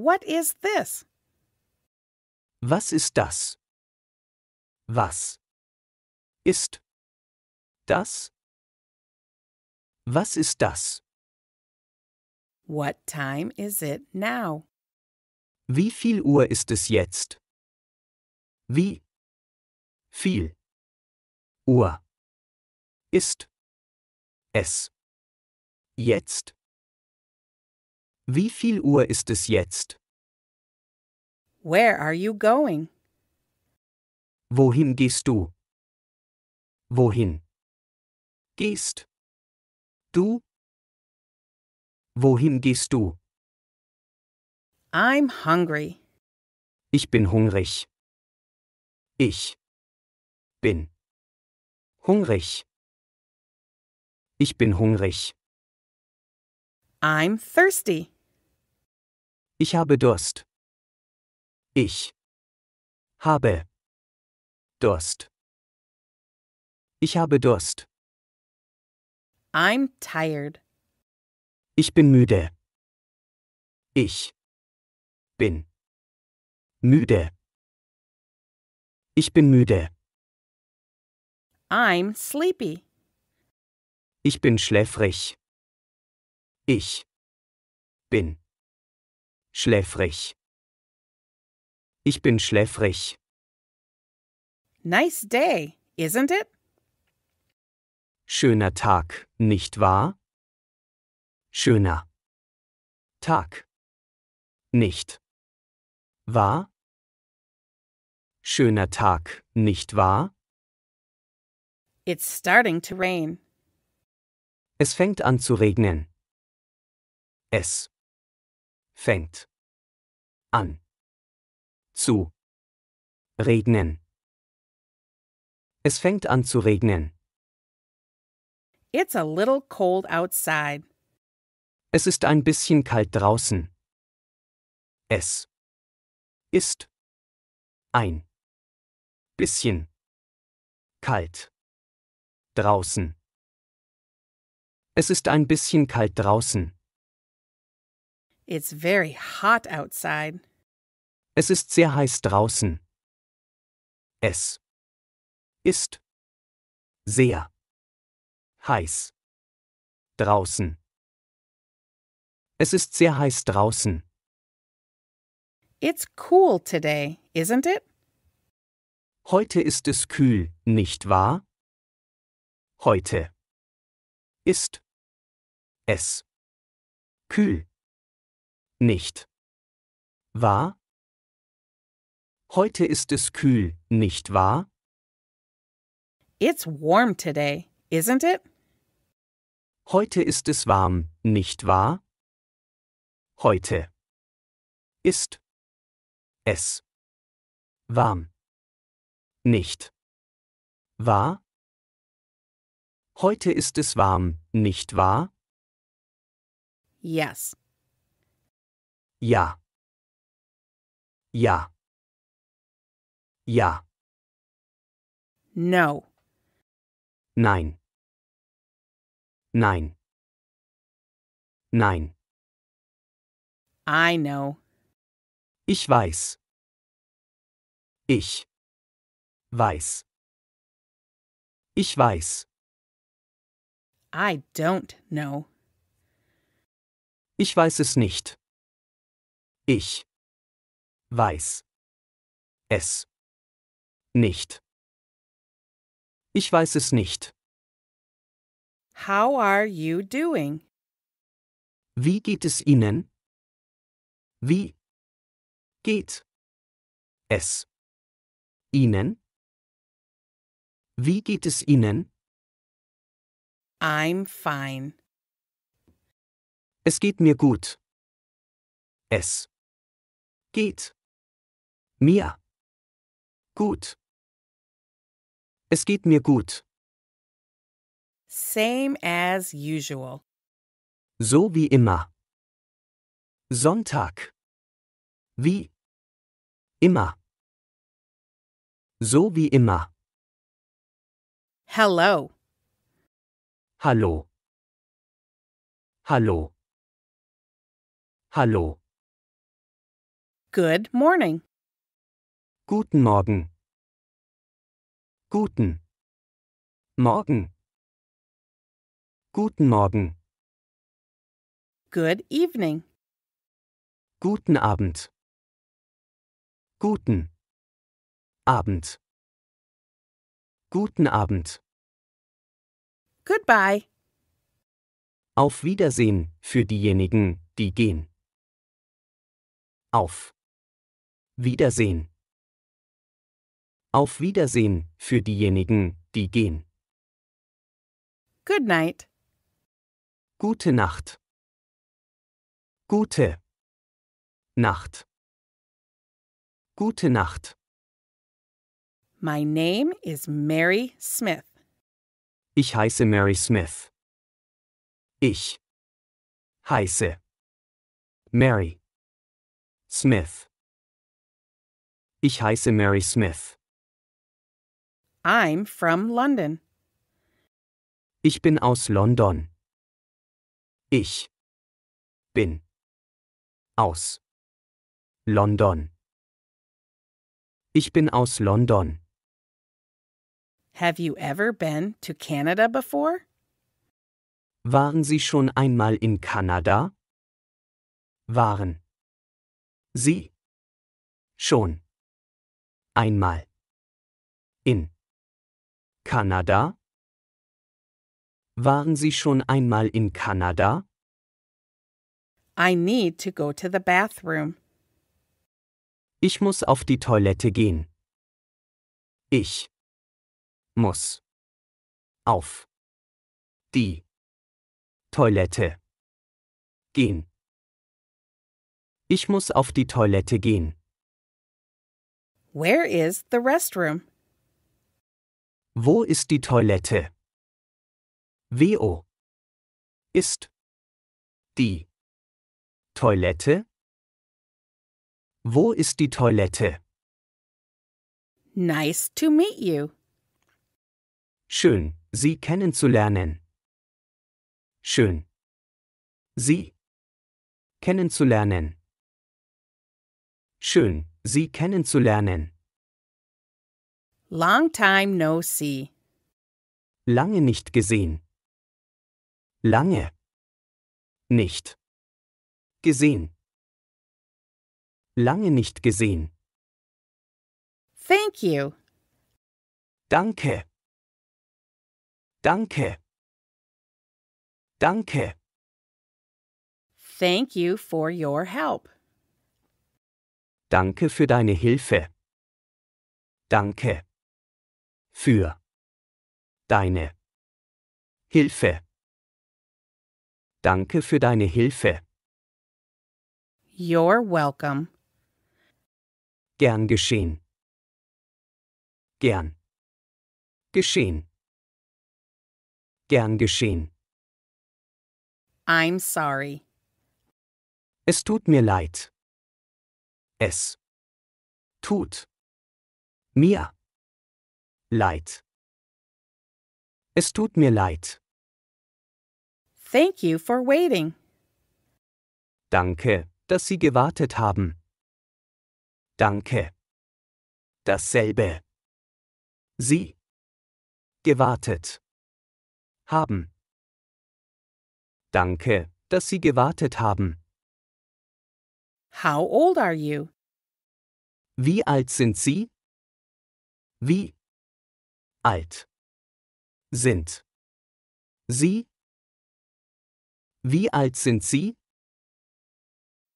What is this? Was ist das? Was ist das? Was ist das? What time is it now? Wie viel Uhr ist es jetzt? Wie viel Uhr ist es jetzt? Wie viel Uhr ist es jetzt? Where are you going? Wohin gehst du? Wohin? Gehst. Du? Wohin gehst du? I'm hungry. Ich bin hungrig. Ich bin hungrig. Ich bin hungrig. I'm thirsty. Ich habe Durst. Ich habe Durst. Ich habe Durst. I'm tired. Ich bin müde. Ich bin müde. Ich bin müde. I'm sleepy. Ich bin schläfrig. Ich bin Schläfrig. Ich bin schläfrig. Nice day, isn't it? Schöner Tag, nicht wahr? Schöner Tag. Nicht wahr? Schöner Tag, nicht wahr? It's starting to rain. Es fängt an zu regnen. Es fängt an. Zu. Regnen. Es fängt an zu regnen. It's a little cold outside. Es ist ein bisschen kalt draußen. Es ist ein bisschen kalt draußen. Es ist ein bisschen kalt draußen. It's very hot outside. Es ist sehr heiß draußen. Es ist sehr heiß draußen. Es ist sehr heiß draußen. It's cool today, isn't it? Heute ist es kühl, nicht wahr? Heute ist es kühl nicht. Wahr? Heute ist es kühl, nicht wahr? It's warm today, isn't it? Heute ist es warm, nicht wahr? Heute ist es warm, nicht wahr? Heute ist es warm, nicht wahr? Yes. Ja. Ja. Ja. No. Nein. Nein. Nein. I know. Ich weiß. Ich weiß. Ich weiß. I don't know. Ich weiß es nicht. Ich weiß es nicht. Ich weiß es nicht. How are you doing? Wie geht es Ihnen? Wie geht es Ihnen? Wie geht es Ihnen? I'm fine. Es geht mir gut. Es Geht. Mir. Gut. Es geht mir gut. Same as usual. So wie immer. Sonntag. Wie. Immer. So wie immer. Hello. Hallo. Hallo. Hallo. Good morning. Guten Morgen. Guten Morgen. Guten Morgen. Good evening. Guten Abend. Guten Abend. Guten Abend. Goodbye. Auf Wiedersehen für diejenigen, die gehen. Auf Wiedersehen. Auf Wiedersehen für diejenigen, die gehen. Good night. Gute Nacht. Gute Nacht. Gute Nacht. My name is Mary Smith. Ich heiße Mary Smith. Ich heiße Mary Smith. Ich heiße Mary Smith. I'm from London. Ich bin aus London. Ich bin aus London. Ich bin aus London. Have you ever been to Canada before? Waren Sie schon einmal in Kanada? Waren Sie schon Einmal. In Kanada? Waren Sie schon einmal in Kanada? I need to go to the bathroom. Ich muss auf die Toilette gehen. Ich muss auf die Toilette gehen. Ich muss auf die Toilette gehen. Where is the restroom? Wo ist die Toilette? WO. Ist. Die. Toilette? Wo ist die Toilette? Nice to meet you. Schön, Sie kennenzulernen. Schön. Sie kennenzulernen. Schön, Sie kennenzulernen. Long time no see. Lange nicht gesehen. Lange. Nicht. Gesehen. Lange nicht gesehen. Thank you. Danke. Danke. Danke. Thank you for your help. Danke für deine Hilfe. Danke. Für deine Hilfe. Danke für deine Hilfe. You're welcome. Gern geschehen. Gern. Geschehen. Gern geschehen. I'm sorry. Es tut mir leid. Es tut mir leid. Es tut mir leid. Thank you for waiting. Danke, dass Sie gewartet haben. Danke. Dasselbe. Sie gewartet haben. Danke, dass Sie gewartet haben. How old are you? Wie alt sind Sie? Wie alt sind Sie? Wie alt sind Sie?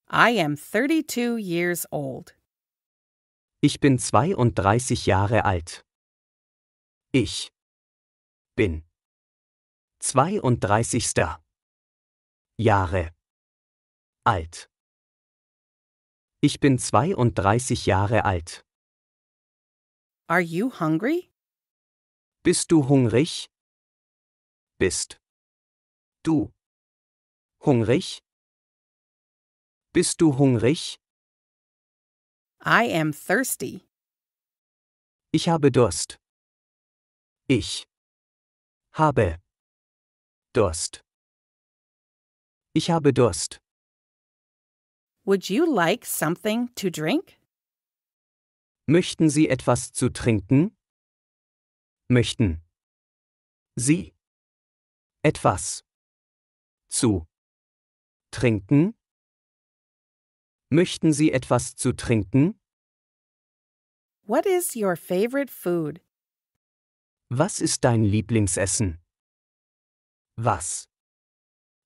I am 32 years old. Ich bin 32 Jahre alt. Ich bin 32. Jahre alt. Ich bin 32 Jahre alt. Are you hungry? Bist du hungrig? Bist. Du. Hungrig? Bist du hungrig? I am thirsty. Ich habe Durst. Ich habe Durst. Ich habe Durst. Would you like something to drink? Möchten Sie etwas zu trinken? Möchten Sie etwas zu trinken? Möchten Sie etwas zu trinken? What is your favorite food? Was ist dein Lieblingsessen? Was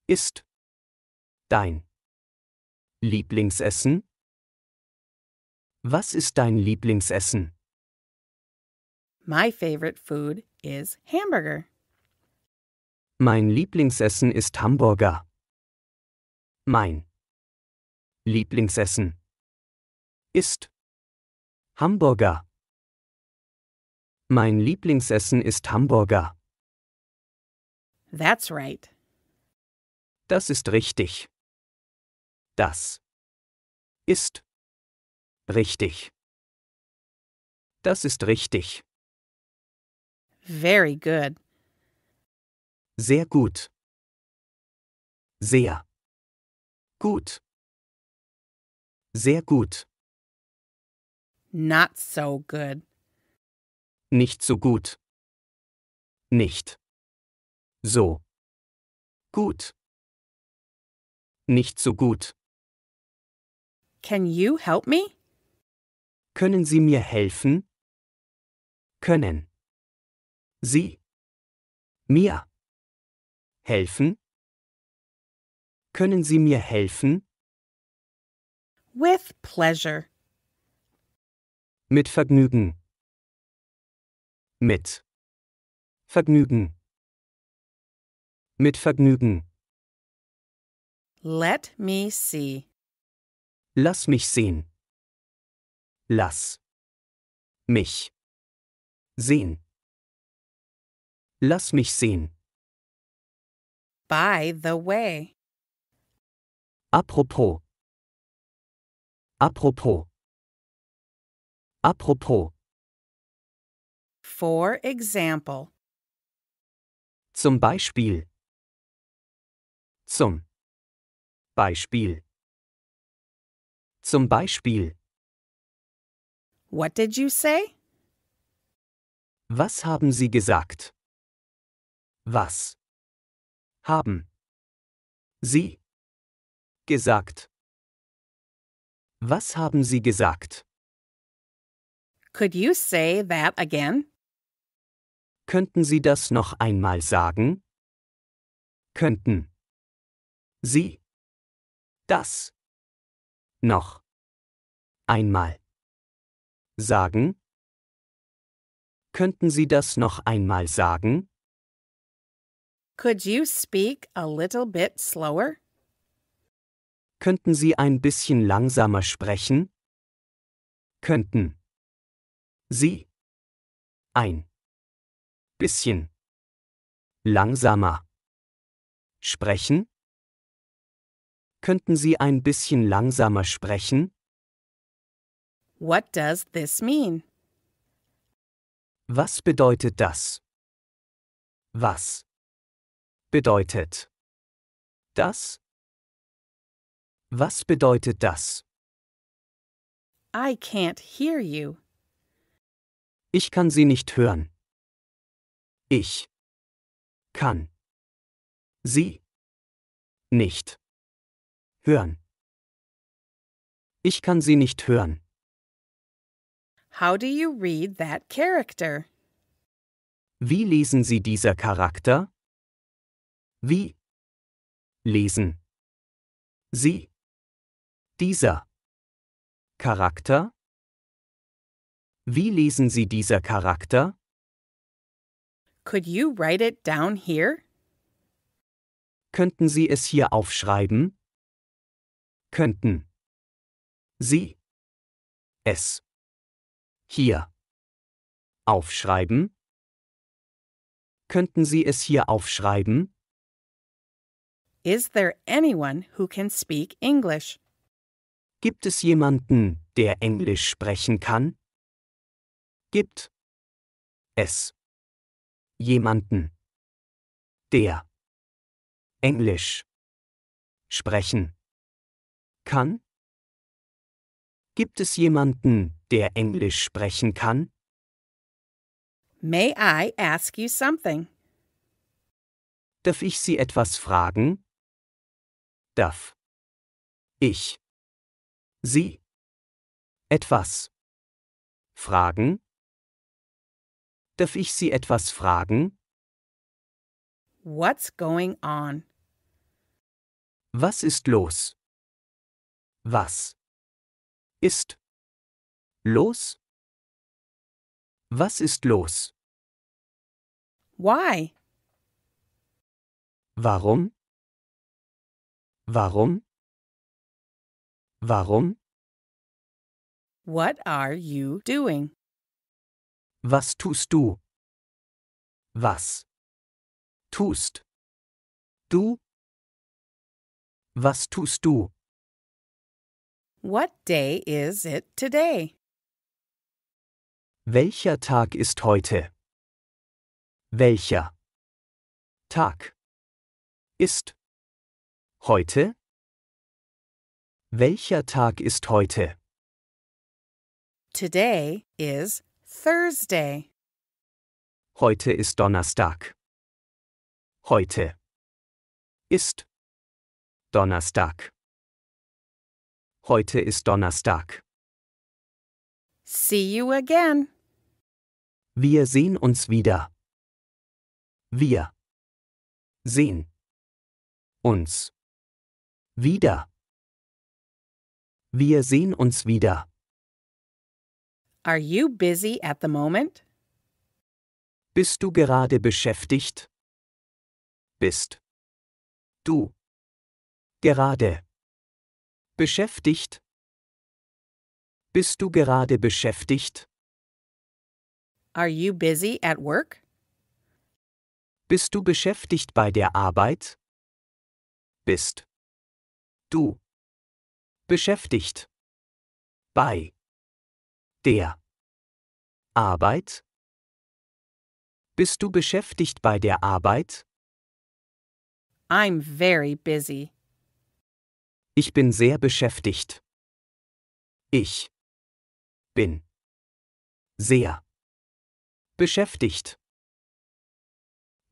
ist dein Lieblingsessen? Lieblingsessen? Was ist dein Lieblingsessen? My favorite food is hamburger. Mein Lieblingsessen ist Hamburger. Mein Lieblingsessen ist Hamburger. Mein Lieblingsessen ist Hamburger. That's right. Das ist richtig. Das ist richtig. Das ist richtig. Very good. Sehr gut. Sehr gut. Sehr gut. Not so good. Nicht so gut. Nicht. So. Gut. Nicht so gut. Can you help me? Können Sie mir helfen? Können. Sie. Mir. Helfen? Können Sie mir helfen? With pleasure. Mit Vergnügen. Mit Vergnügen. Mit Vergnügen. Let me see. Lass mich sehen. Lass mich sehen. Lass mich sehen. By the way. Apropos. Apropos. Apropos. For example. Zum Beispiel. Zum Beispiel. Zum Beispiel. What did you say? Was haben Sie gesagt? Was haben Sie gesagt? Was haben Sie gesagt? Could you say that again? Könnten Sie das noch einmal sagen? Könnten Sie das noch Einmal. Sagen? Könnten Sie das noch einmal sagen? Could you speak a little bit slower? Könnten Sie ein bisschen langsamer sprechen? Könnten. Sie. Ein. Bisschen. Langsamer. Sprechen? Könnten Sie ein bisschen langsamer sprechen? What does this mean? Was bedeutet das? Was bedeutet das? Was bedeutet das? I can't hear you. Ich kann sie nicht hören. Ich kann sie nicht hören. Ich kann sie nicht hören. How do you read that character? Wie lesen Sie dieser Charakter? Wie lesen Sie dieser Charakter? Wie lesen Sie dieser Charakter? Could you write it down here? Könnten Sie es hier aufschreiben? Könnten Sie es aufschreiben? Hier. Aufschreiben? Könnten Sie es hier aufschreiben? Is there anyone who can speak English? Gibt es jemanden, der Englisch sprechen kann? Gibt es jemanden, der Englisch sprechen kann? Gibt es jemanden, der Englisch sprechen kann? May I ask you something? Darf ich Sie etwas fragen? Darf. Ich. Sie. Etwas. Fragen? Darf ich Sie etwas fragen? What's going on? Was ist los? Was? ist los? Was ist los? Why? Warum? Warum? Warum? What are you doing? Was tust du? Was tust du? Was tust du? What day is it today? Welcher Tag ist heute? Welcher Tag ist heute? Welcher Tag ist heute? Today is Thursday. Heute ist Donnerstag. Heute ist Donnerstag. Heute ist Donnerstag. See you again. Wir sehen uns wieder. Wir sehen uns wieder. Wir sehen uns wieder. Are you busy at the moment? Bist du gerade beschäftigt? Bist du gerade Beschäftigt? Bist du gerade beschäftigt? Are you busy at work? Bist du beschäftigt bei der Arbeit? Bist. Du. Beschäftigt. Bei. Der. Arbeit? Bist du beschäftigt bei der Arbeit? I'm very busy. Ich bin sehr beschäftigt. Ich bin sehr beschäftigt.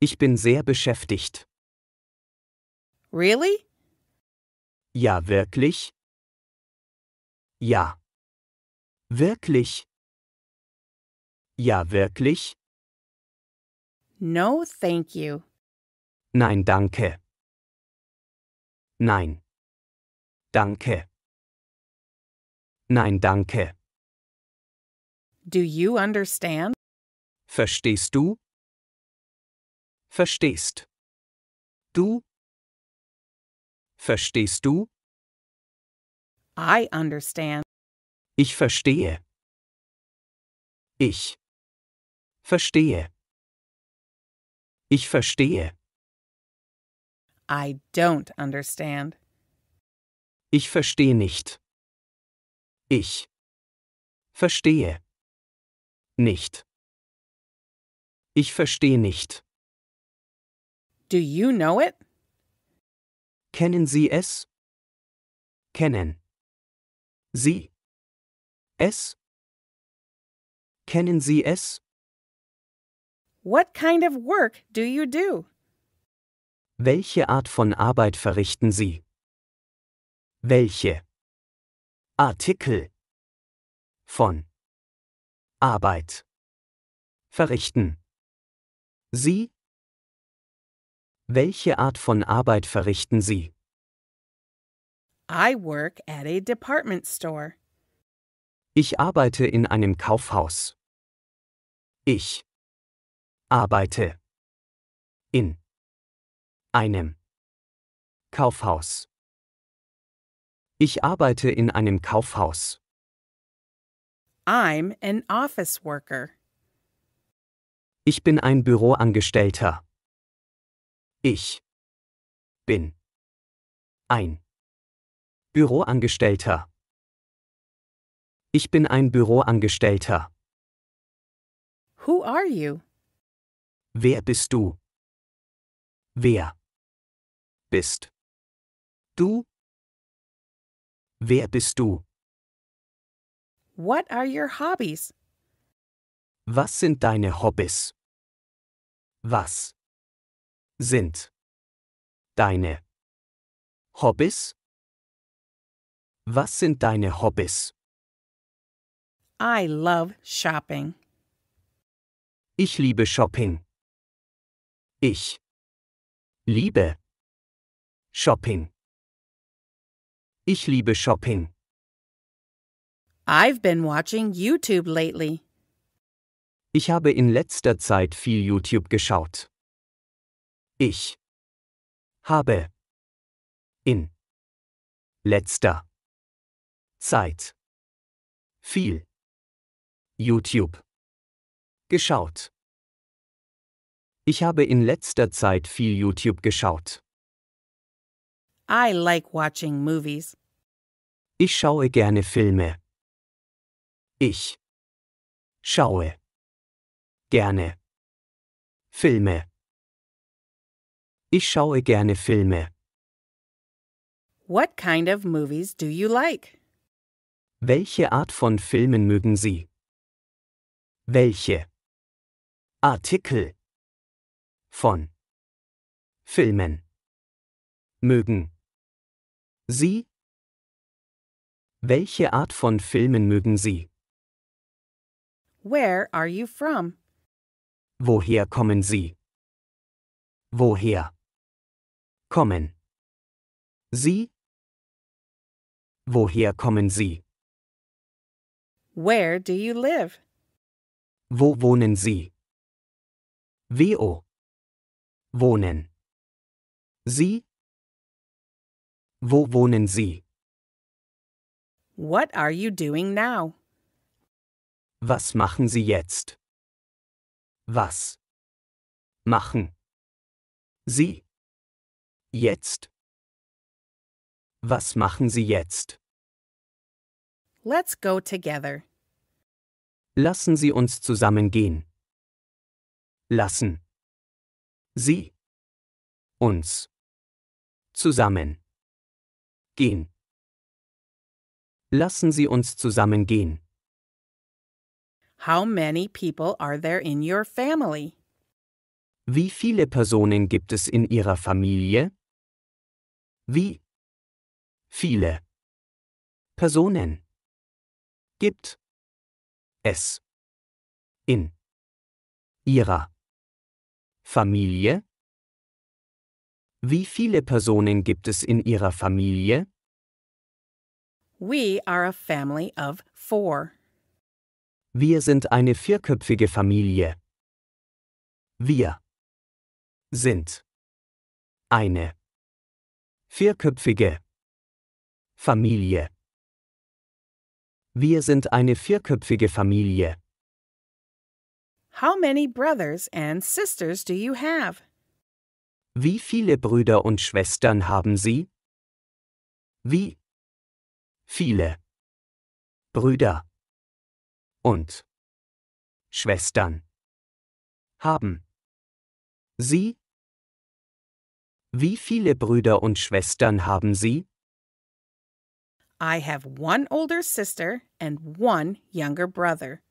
Ich bin sehr beschäftigt. Really? Ja, wirklich? Ja. Wirklich? Ja, wirklich? No, thank you. Nein, danke. Nein. Danke. Nein, danke. Do you understand? Verstehst du? Verstehst. Du? Verstehst du? I understand. Ich verstehe. Ich verstehe. Ich verstehe. I don't understand. Ich verstehe nicht. Ich verstehe nicht. Ich verstehe nicht. Do you know it? Kennen Sie es? Kennen Sie es? Kennen Sie es? What kind of work do you do? Welche Art von Arbeit verrichten Sie? Welche? Artikel. Von. Arbeit. Verrichten. Sie? Welche Art von Arbeit verrichten Sie? I work at a department store. Ich arbeite in einem Kaufhaus. Ich arbeite in einem Kaufhaus. Ich arbeite in einem Kaufhaus. I'm an office worker. Ich bin ein Büroangestellter. Ich bin ein Büroangestellter. Ich bin ein Büroangestellter. Who are you? Wer bist du? Wer bist du? Wer bist du? What are your hobbies? Was sind deine Hobbys? Was sind deine Hobbys? Was sind deine Hobbys? I love shopping. Ich liebe Shopping. Ich liebe Shopping. Ich liebe Shopping. I've been watching YouTube lately. Ich habe in letzter Zeit viel YouTube geschaut. Ich habe in letzter Zeit viel YouTube geschaut. Ich habe in letzter Zeit viel YouTube geschaut. I like watching movies. Ich schaue gerne Filme. Ich schaue gerne Filme. Ich schaue gerne Filme. What kind of movies do you like? Welche Art von Filmen mögen Sie? Welche Artikel von Filmen mögen Sie? Sie? Welche Art von Filmen mögen Sie? Where are you from? Woher kommen Sie? Woher? Kommen. Sie? Woher kommen Sie? Where do you live? Wo wohnen Sie? Wo? Wohnen. Sie? Wo wohnen Sie? What are you doing now? Was machen Sie jetzt? Was machen Sie jetzt? Was machen Sie jetzt? Let's go together. Lassen Sie uns zusammen gehen. Lassen Sie uns zusammen gehen. Lassen Sie uns zusammen gehen. How many people are there in your family? Wie viele Personen gibt es in Ihrer Familie? Wie viele Personen gibt es in Ihrer Familie? Wie viele Personen gibt es in Ihrer Familie? We are a family of four. Wir sind eine vierköpfige Familie. Wir sind eine vierköpfige Familie. Wir sind eine vierköpfige Familie. How many brothers and sisters do you have? Wie viele Brüder und Schwestern haben Sie? Wie viele Brüder und Schwestern haben Sie? Wie viele Brüder und Schwestern haben Sie? I have one older sister and one younger brother.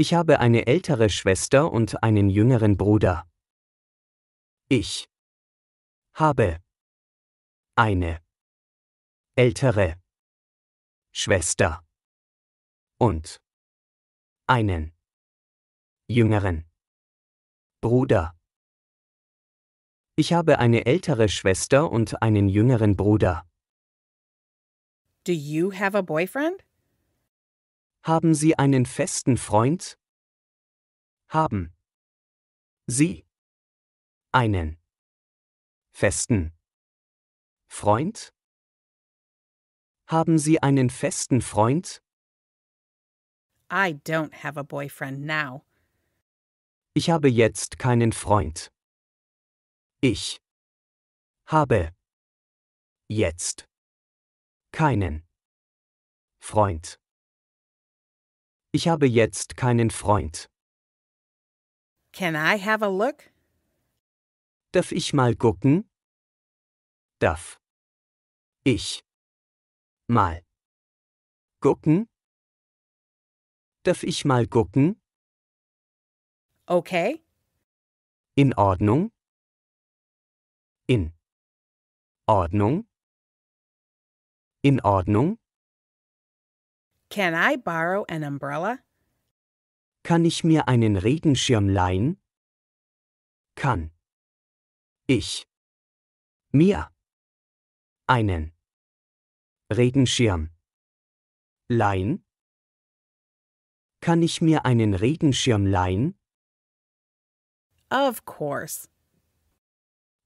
Ich habe eine ältere Schwester und einen jüngeren Bruder. Ich habe eine ältere Schwester und einen jüngeren Bruder. Ich habe eine ältere Schwester und einen jüngeren Bruder. Do you have a boyfriend? Haben Sie einen festen Freund? Haben Sie einen festen Freund? Haben Sie einen festen Freund? I don't have a boyfriend now. Ich habe jetzt keinen Freund. Ich habe jetzt keinen Freund. Ich habe jetzt keinen Freund. Can I have a look? Darf ich mal gucken? Darf. Ich. Mal. Gucken? Darf ich mal gucken? Okay. In Ordnung? In. Ordnung? In Ordnung? Can I borrow an umbrella? Kann ich mir einen Regenschirm leihen? Kann. Ich. Mir. Einen. Regenschirm. Leihen? Kann ich mir einen Regenschirm leihen? Of course.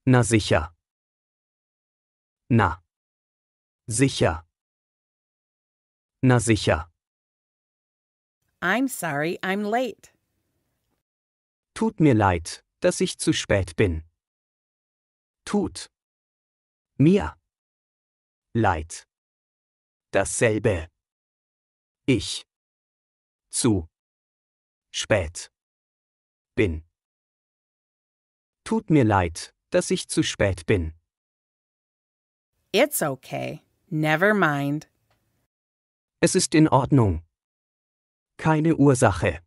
Na sicher. Na. Sicher. Na sicher. I'm sorry, I'm late. Tut mir leid, dass ich zu spät bin tut mir leid. Dasselbe. Ich zu spät bin. Tut mir leid, dass ich zu spät bin. It's okay. Never mind. Es ist in Ordnung. Keine Ursache.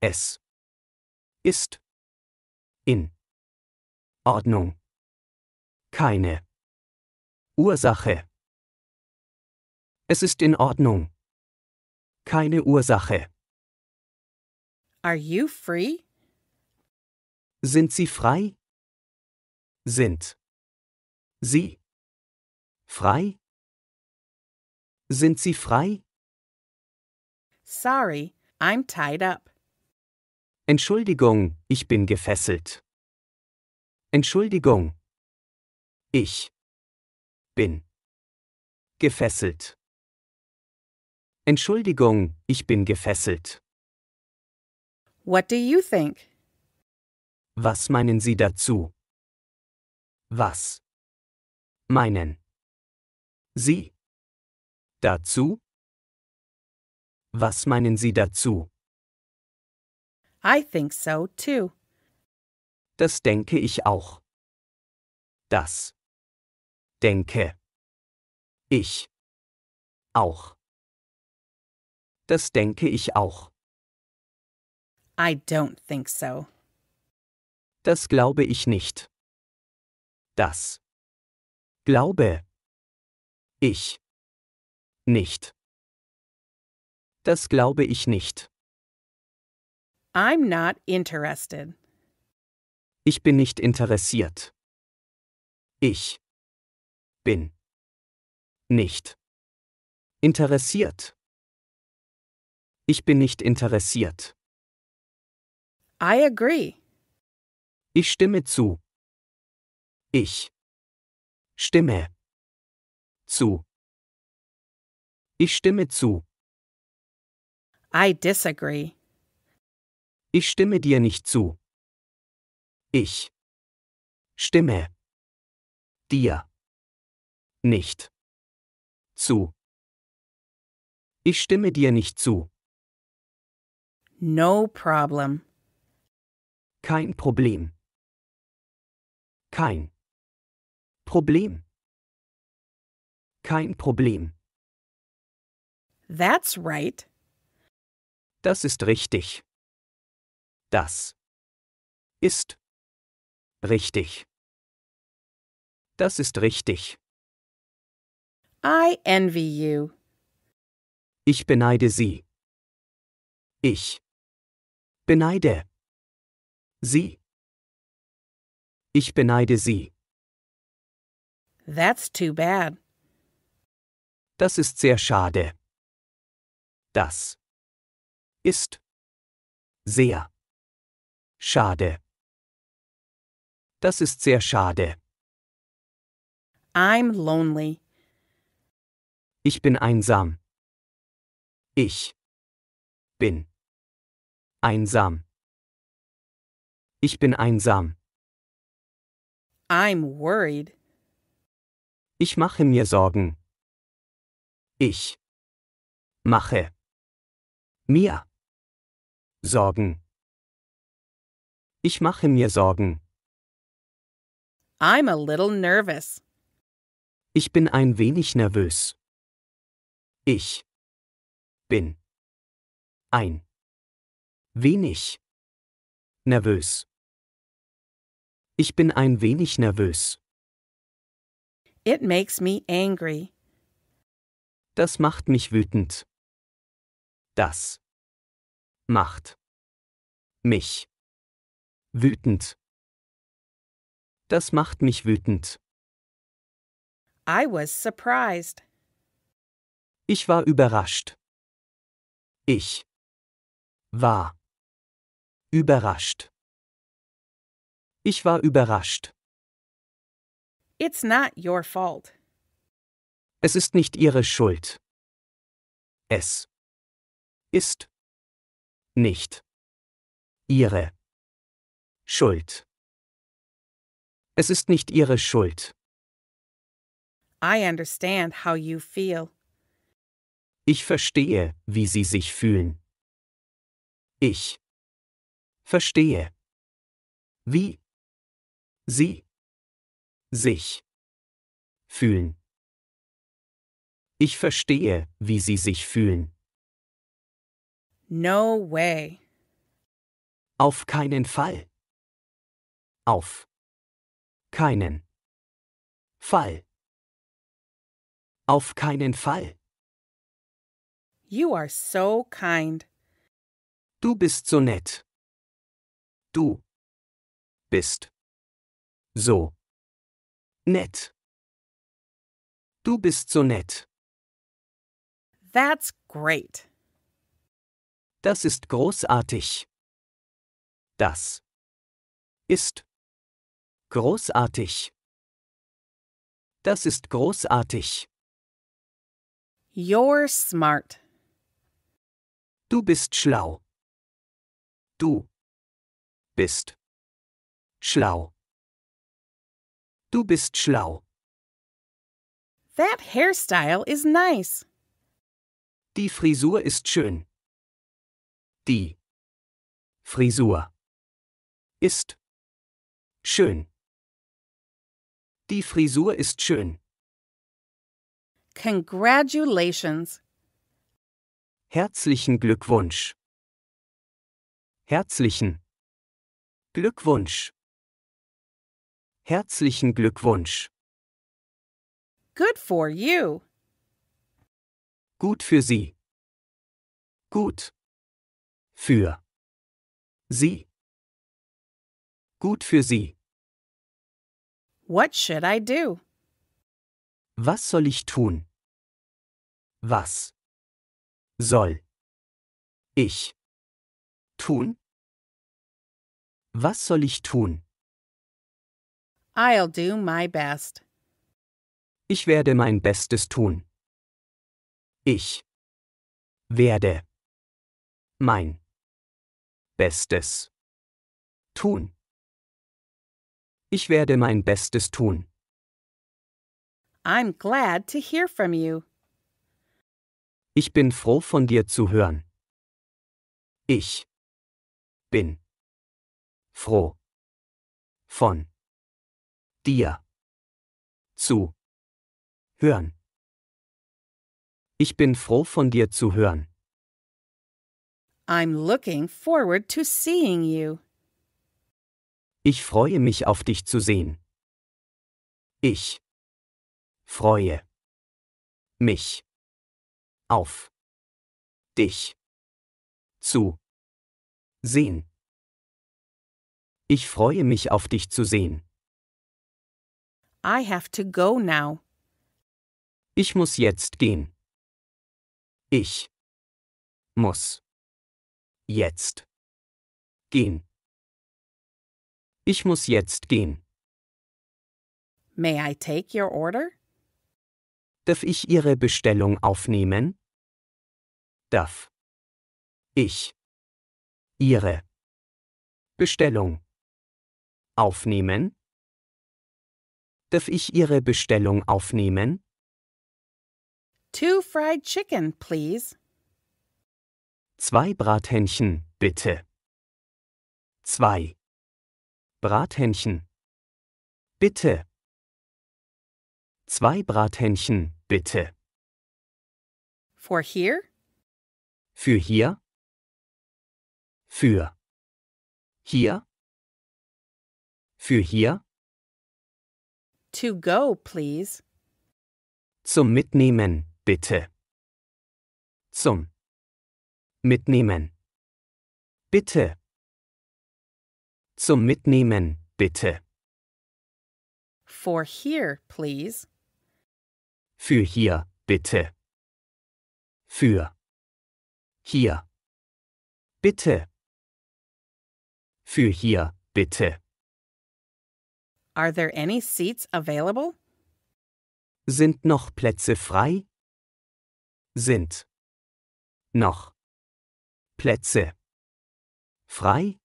Es ist in Ordnung. Ordnung. Keine. Ursache. Es ist in Ordnung. Keine Ursache. Are you free? Sind Sie frei? Sind. Sie. Frei? Sind Sie frei? Sorry, I'm tied up. Entschuldigung, ich bin gefesselt. Entschuldigung. Ich bin gefesselt. Entschuldigung, ich bin gefesselt. What do you think? Was meinen Sie dazu? Was meinen Sie dazu? Was meinen Sie dazu? I think so too das denke ich auch. Das denke ich auch. Das denke ich auch. I don't think so. Das glaube ich nicht. Das glaube ich nicht. Das glaube ich nicht. I'm not interested. Ich bin nicht interessiert. Ich bin nicht interessiert. Ich bin nicht interessiert. I agree. Ich stimme zu. Ich stimme zu. Ich stimme zu. I disagree. Ich stimme dir nicht zu. Ich. Stimme. Dir. Nicht. Zu. Ich stimme dir nicht zu. No problem. Kein Problem. Kein Problem. Kein Problem. That's right. Das ist richtig. Das ist Richtig. Das ist richtig. I envy you. Ich beneide sie. Ich beneide sie. Ich beneide sie. That's too bad. Das ist sehr schade. Das ist sehr schade. Das ist sehr schade. I'm lonely. Ich bin einsam. Ich bin einsam. Ich bin einsam. I'm worried. Ich mache mir Sorgen. Ich mache mir Sorgen. Ich mache mir Sorgen. I'm a little nervous. Ich bin ein wenig nervös. Ich bin ein wenig nervös. Ich bin ein wenig nervös. It makes me angry. Das macht mich wütend. Das macht mich wütend. Das macht mich wütend. I was surprised. Ich war überrascht. Ich war überrascht. Ich war überrascht. It's not your fault. Es ist nicht ihre Schuld. Es ist nicht ihre Schuld. Es ist nicht ihre Schuld. I understand how you feel. Ich verstehe, wie Sie sich fühlen. Ich verstehe. Wie Sie sich fühlen. Ich verstehe, wie Sie sich fühlen. No way. Auf keinen Fall. Auf keinen Fall. Auf keinen Fall. You are so kind. Du bist so nett. Du bist so nett. Du bist so nett. That's great. Das ist großartig. Das ist Großartig. Das ist großartig. You're smart. Du bist schlau. Du bist schlau. Du bist schlau. That hairstyle is nice. Die Frisur ist schön. Die Frisur ist schön. Die Frisur ist schön. Congratulations. Herzlichen Glückwunsch. Herzlichen Glückwunsch. Herzlichen Glückwunsch. Good for you. Gut für Sie. Gut. Für. Sie. Gut für Sie. What should I do? Was soll ich tun? Was soll ich tun? Was soll ich tun? I'll do my best. Ich werde mein Bestes tun. Ich werde mein Bestes tun. Ich werde mein Bestes tun. I'm glad to hear from you. Ich bin froh von dir zu hören. Ich bin froh von dir zu hören. Ich bin froh von dir zu hören. I'm looking forward to seeing you. Ich freue mich auf dich zu sehen. Ich freue mich auf dich zu sehen. Ich freue mich auf dich zu sehen. I have to go now. Ich muss jetzt gehen. Ich muss jetzt gehen. Ich muss jetzt gehen. May I take your order? Darf ich Ihre Bestellung aufnehmen? Darf. Ich. Ihre. Bestellung. Aufnehmen? Darf ich Ihre Bestellung aufnehmen? Two fried chicken, please. Zwei Brathähnchen, bitte. Zwei. Brathähnchen. Bitte. Zwei Brathähnchen, bitte. For here? Für hier? Für. Hier? Für hier? To go, please. Zum Mitnehmen, bitte. Zum Mitnehmen. Bitte. Zum Mitnehmen, bitte. For here, please. Für hier, bitte. Für. Hier. Bitte. Für hier, bitte. Are there any seats available? Sind noch Plätze frei? Sind noch Plätze frei?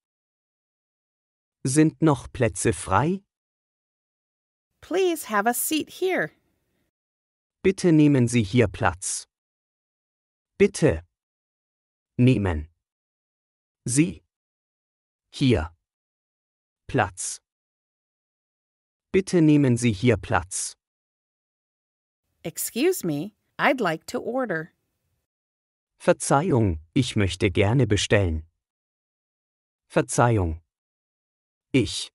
Sind noch Plätze frei? Please have a seat here. Bitte nehmen Sie hier Platz. Bitte. Nehmen. Sie. Hier. Platz. Bitte nehmen Sie hier Platz. Excuse me, I'd like to order. Verzeihung, ich möchte gerne bestellen. Verzeihung. Ich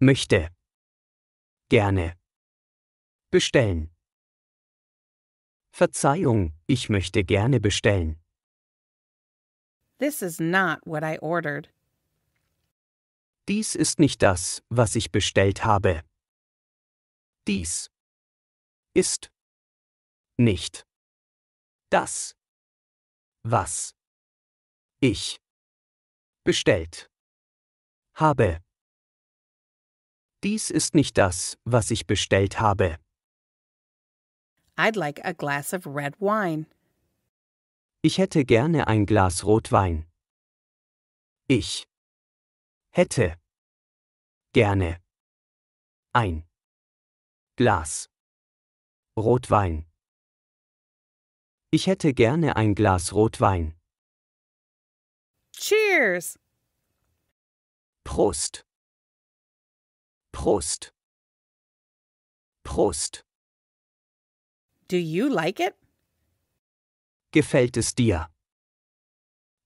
möchte gerne bestellen. Verzeihung, ich möchte gerne bestellen. This is not what I ordered. Dies ist nicht das, was ich bestellt habe. Dies ist nicht das, was ich bestellt habe habe. Dies ist nicht das, was ich bestellt habe. I'd like a glass of red wine. Ich hätte gerne ein Glas Rotwein. Ich hätte gerne ein Glas Rotwein. Ich hätte gerne ein Glas Rotwein. Cheers! Prost. Prost. Prost. Do you like it? Gefällt es dir?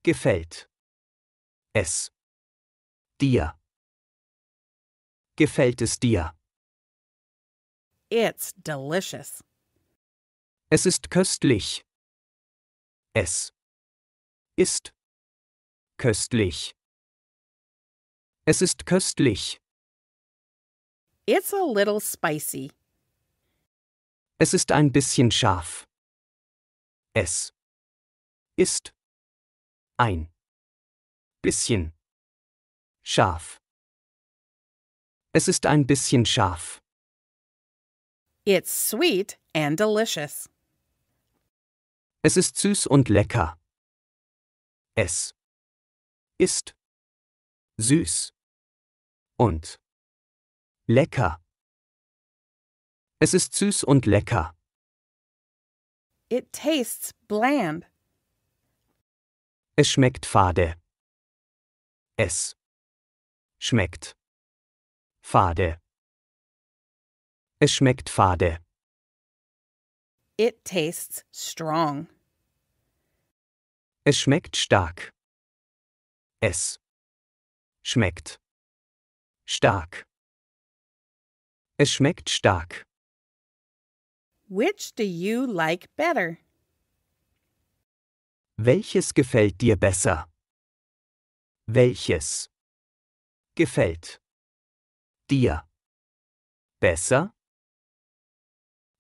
Gefällt. Es. Dir. Gefällt es dir? It's delicious. Es ist köstlich. Es ist köstlich. Es ist köstlich. It's a little spicy. Es ist ein bisschen scharf. Es ist ein bisschen scharf. Es ist ein bisschen scharf. It's sweet and delicious. Es ist süß und lecker. Es ist süß und lecker. Es ist süß und lecker. It tastes bland. Es schmeckt fade. Es schmeckt fade. Es schmeckt fade. It tastes strong. Es schmeckt stark. Es Schmeckt. Stark. Es schmeckt stark. Which do you like better? Welches gefällt dir besser? Welches gefällt dir besser?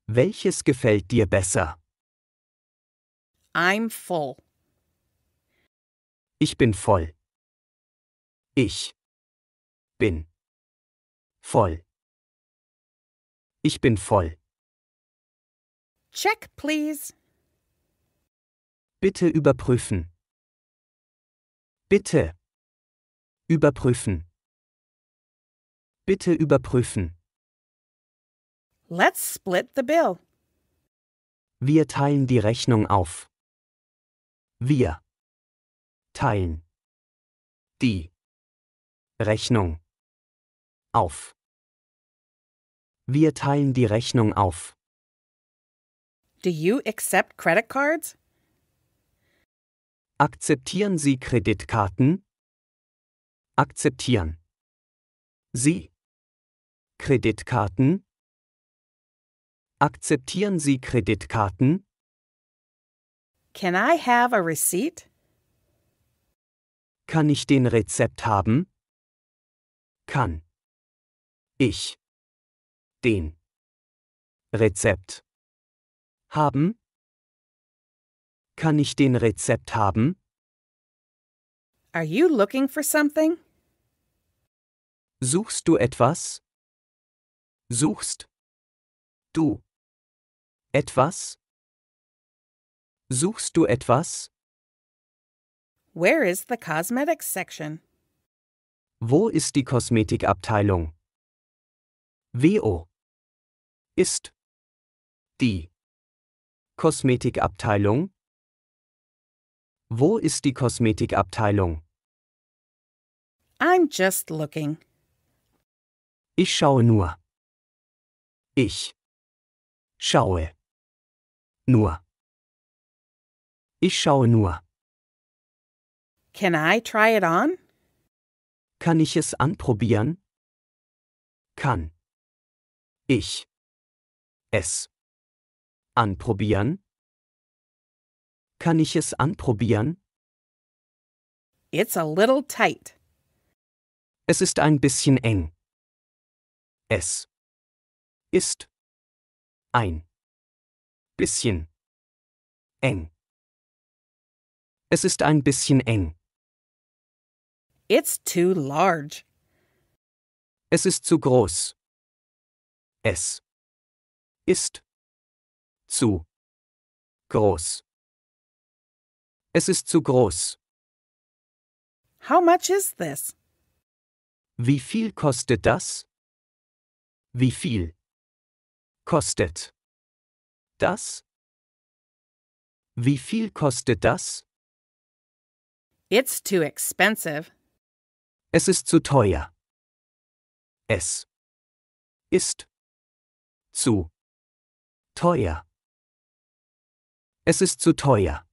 Welches gefällt dir besser? I'm full. Ich bin voll. Ich bin voll. Ich bin voll. Check, please. Bitte überprüfen. Bitte überprüfen. Bitte überprüfen. Let's split the bill. Wir teilen die Rechnung auf. Wir teilen die Rechnung auf. Wir teilen die Rechnung auf. Do you accept credit cards? Akzeptieren Sie Kreditkarten? Akzeptieren. Sie Kreditkarten? Akzeptieren Sie Kreditkarten? Can I have a receipt? Kann ich den Rezept haben? kann. Ich. Den. Rezept. Haben? Kann ich den Rezept haben? Are you looking for something? Suchst du etwas? Suchst du etwas? Suchst du etwas? Where is the cosmetics section? Wo ist die Kosmetikabteilung? WO ist die Kosmetikabteilung? Wo ist die Kosmetikabteilung? I'm just looking. Ich schaue nur. Ich schaue nur. Ich schaue nur. Can I try it on? Kann ich es anprobieren? Kann. Ich. Es. Anprobieren? Kann ich es anprobieren? It's a little tight. Es ist ein bisschen eng. Es ist ein bisschen eng. Es ist ein bisschen eng. It's too large. Es ist zu groß. Es ist zu groß. Es ist zu groß. How much is this? Wie viel kostet das? Wie viel kostet das? Wie viel kostet das? It's too expensive. Es ist zu teuer. Es ist zu teuer. Es ist zu teuer.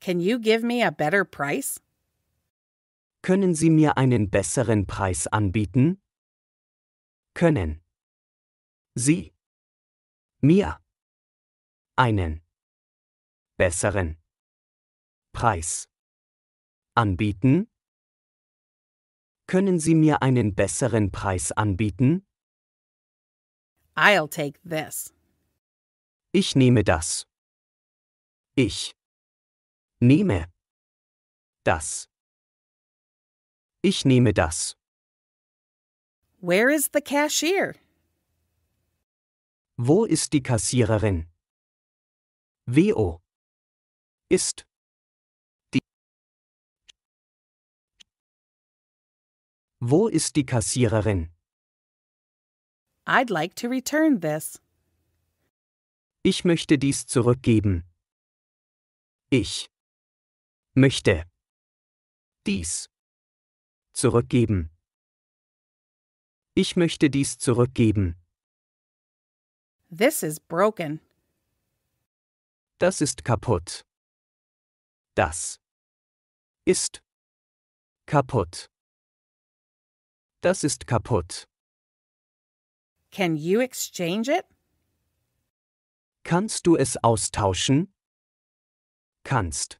Can you give me a better price? Können Sie mir einen besseren Preis anbieten? Können Sie mir einen besseren Preis anbieten? Können Sie mir einen besseren Preis anbieten? I'll take this. Ich nehme das. Ich nehme das. Ich nehme das. Where is the cashier? Wo ist die Kassiererin? Wo ist die Kassiererin? Wo ist die Kassiererin? I'd like to return this. Ich möchte dies zurückgeben. Ich möchte dies zurückgeben. Ich möchte dies zurückgeben. This is broken. Das ist kaputt. Das ist kaputt. Das ist kaputt. Can you exchange it? Kannst du es austauschen? Kannst.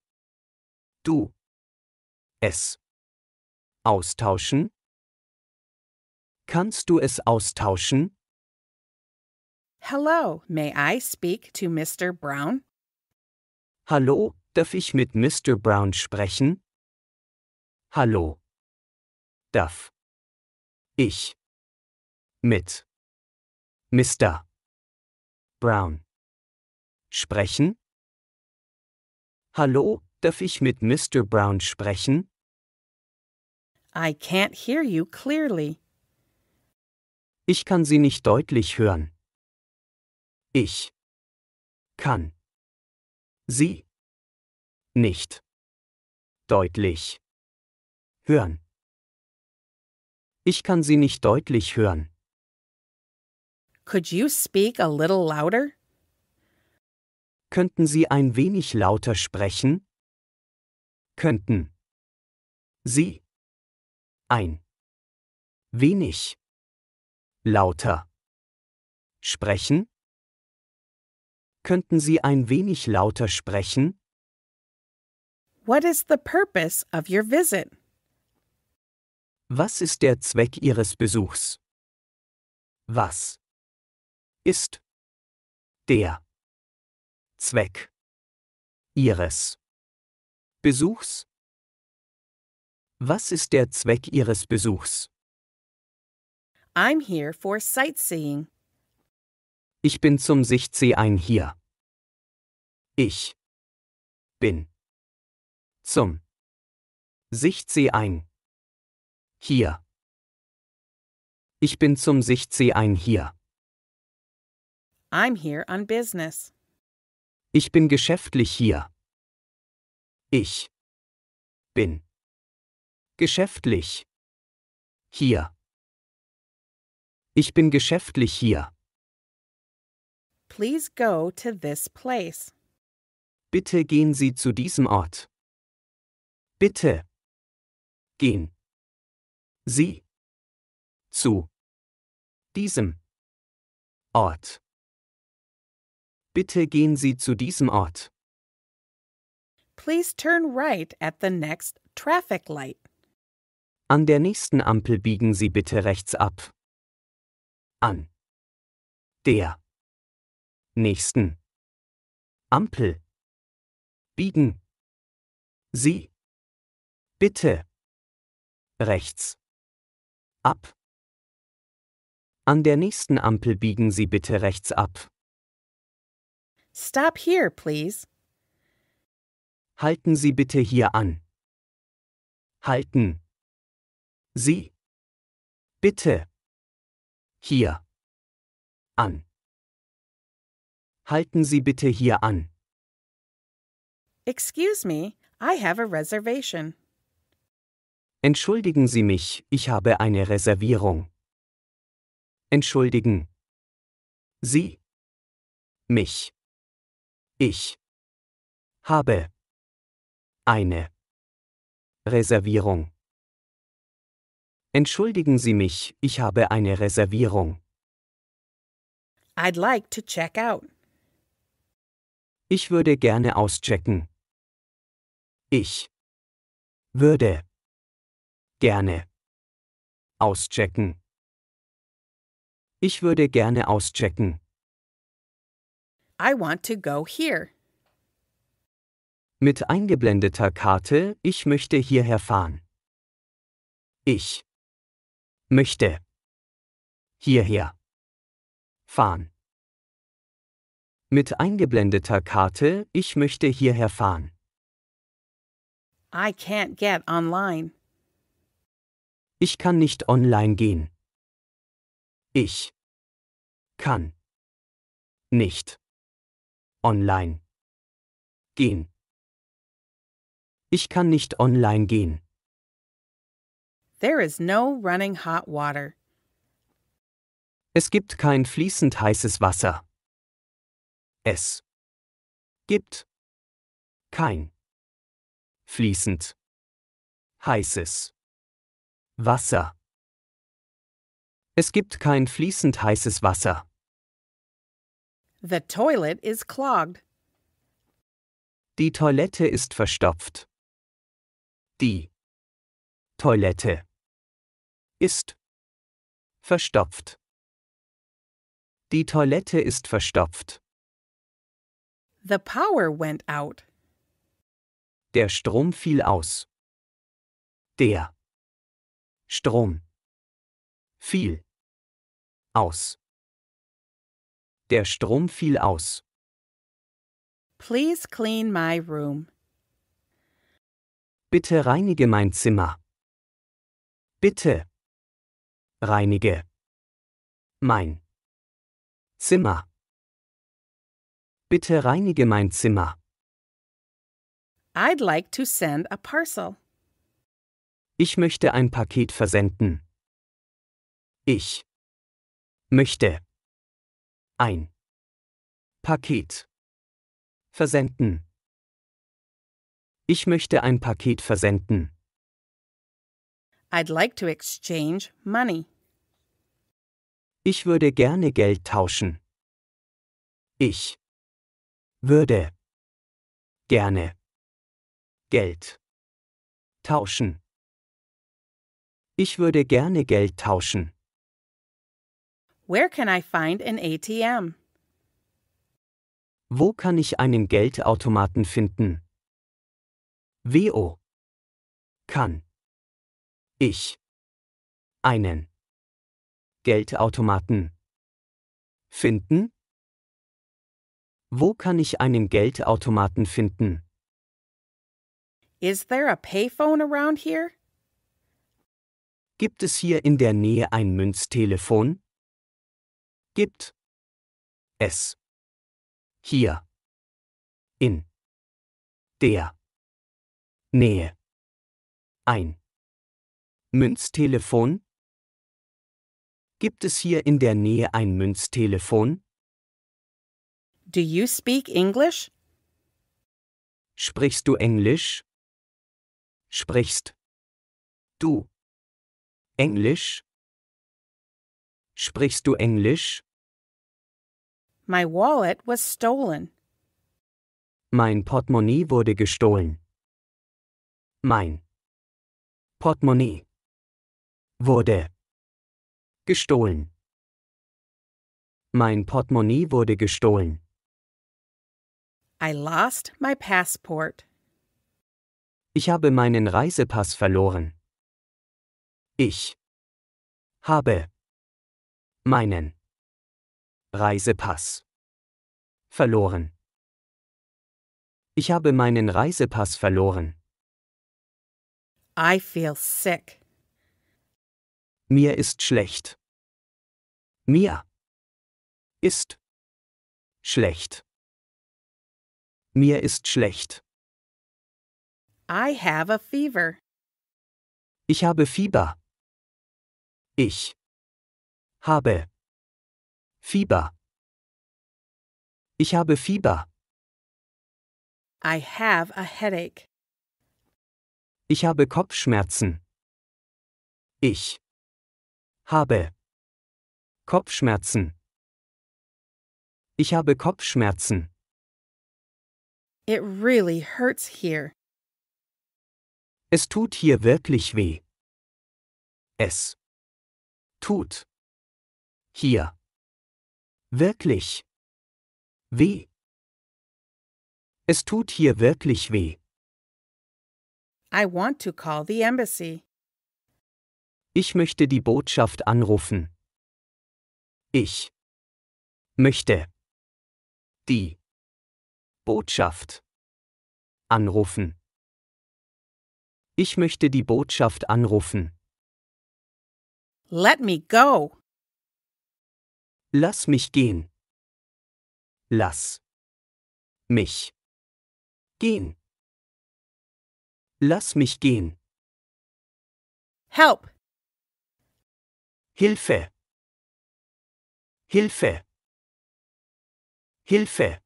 Du. Es. Austauschen? Kannst du es austauschen? Hello, may I speak to Mr. Brown? Hallo, darf ich mit Mr. Brown sprechen? Hallo. Darf. Ich. Mit. Mr. Brown. Sprechen? Hallo, darf ich mit Mr. Brown sprechen? I can't hear you clearly. Ich kann Sie nicht deutlich hören. Ich kann Sie nicht deutlich hören. Ich kann Sie nicht deutlich hören. Could you speak a little louder? Könnten Sie ein wenig lauter sprechen? Könnten. Sie. Ein. Wenig. Lauter. Sprechen? Könnten Sie ein wenig lauter sprechen? What is the purpose of your visit? Was ist der Zweck Ihres Besuchs? Was ist der Zweck Ihres Besuchs? Was ist der Zweck Ihres Besuchs? I'm here for sightseeing. Ich bin zum Sichtseein hier. Ich bin zum Sichtseein hier. Ich bin zum Sichtsee ein hier. I'm here on business. Ich bin geschäftlich hier. Ich bin geschäftlich hier. Ich bin geschäftlich hier. Please go to this place. Bitte gehen Sie zu diesem Ort. Bitte gehen Sie zu diesem Ort. Bitte gehen Sie zu diesem Ort. Please turn right at the next traffic light. An der nächsten Ampel biegen Sie bitte rechts ab. An der nächsten Ampel biegen Sie bitte rechts ab. An der nächsten Ampel biegen Sie bitte rechts ab. Stop here, please. Halten Sie bitte hier an. Halten. Sie. Bitte. Hier. An. Halten Sie bitte hier an. Excuse me, I have a reservation. Entschuldigen Sie mich, ich habe eine Reservierung. Entschuldigen. Sie. Mich. Ich. Habe. Eine. Reservierung. Entschuldigen Sie mich, ich habe eine Reservierung. I'd like to check out. Ich würde gerne auschecken. Ich würde Gerne. Auschecken. Ich würde gerne auschecken. I want to go here. Mit eingeblendeter Karte, ich möchte hierher fahren. Ich möchte hierher fahren. Mit eingeblendeter Karte, ich möchte hierher fahren. I can't get online. Ich kann nicht online gehen. Ich kann nicht online gehen. Ich kann nicht online gehen. There is no running hot water. Es gibt kein fließend heißes Wasser. Es gibt kein fließend heißes Wasser. Wasser. Es gibt kein fließend heißes Wasser. The toilet is clogged. Die Toilette ist verstopft. Die Toilette ist verstopft. Die Toilette ist verstopft. The power went out. Der Strom fiel aus. Der Strom. Viel. Aus. Der Strom fiel aus. Please clean my room. Bitte reinige mein Zimmer. Bitte. Reinige. Mein. Zimmer. Bitte reinige mein Zimmer. I'd like to send a parcel. Ich möchte ein Paket versenden. Ich möchte ein Paket versenden. Ich möchte ein Paket versenden. I'd like to exchange money. Ich würde gerne Geld tauschen. Ich würde gerne Geld tauschen. Ich würde gerne Geld tauschen. Where can I find an ATM? Wo kann ich einen Geldautomaten finden? WO. Kann. Ich. Einen. Geldautomaten. Finden? Wo kann ich einen Geldautomaten finden? Is there a payphone around here? Gibt es hier in der Nähe ein Münztelefon? Gibt es hier in der Nähe ein Münztelefon? Gibt es hier in der Nähe ein Münztelefon? Do you speak English? Sprichst du Englisch? Sprichst du Englisch? Sprichst du Englisch? My wallet was stolen. Mein Portemonnaie wurde gestohlen. Mein Portemonnaie wurde gestohlen. Mein Portemonnaie wurde gestohlen. I lost my passport. Ich habe meinen Reisepass verloren. Ich habe meinen Reisepass verloren. Ich habe meinen Reisepass verloren. I feel sick. Mir ist schlecht. Mir ist schlecht. Mir ist schlecht. I have a fever. Ich habe Fieber. Ich habe Fieber. Ich habe Fieber. I have a headache. Ich habe Kopfschmerzen. Ich habe Kopfschmerzen. Ich habe Kopfschmerzen. It really hurts here. Es tut hier wirklich weh. Es tut. Hier. Wirklich. Weh. Es tut hier wirklich weh. I want to call the embassy. Ich möchte die Botschaft anrufen. Ich möchte die Botschaft anrufen. Ich möchte die Botschaft anrufen. Let me go. Lass mich gehen. Lass mich gehen. Lass mich gehen. Help. Hilfe. Hilfe. Hilfe.